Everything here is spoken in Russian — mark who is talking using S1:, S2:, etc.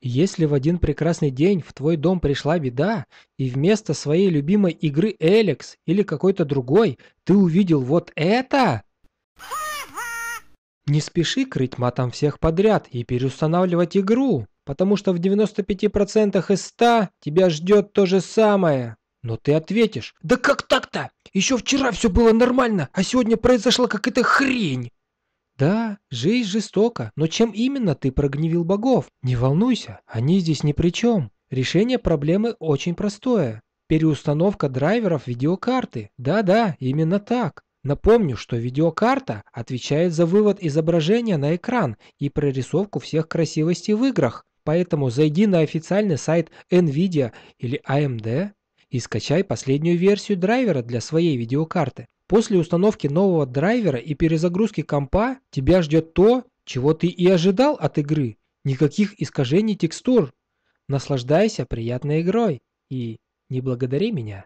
S1: Если в один прекрасный день в твой дом пришла беда, и вместо своей любимой игры Эликс или какой-то другой ты увидел вот это... Не спеши крыть матом всех подряд и переустанавливать игру, потому что в 95% из 100 тебя ждет то же самое. Но ты ответишь, да как так-то? Еще вчера все было нормально, а сегодня произошла какая-то хрень. Да, жизнь жестока, но чем именно ты прогневил богов? Не волнуйся, они здесь ни при чем. Решение проблемы очень простое. Переустановка драйверов видеокарты. Да-да, именно так. Напомню, что видеокарта отвечает за вывод изображения на экран и прорисовку всех красивостей в играх, поэтому зайди на официальный сайт NVIDIA или AMD и скачай последнюю версию драйвера для своей видеокарты. После установки нового драйвера и перезагрузки компа тебя ждет то, чего ты и ожидал от игры. Никаких искажений текстур. Наслаждайся приятной игрой и не благодари меня.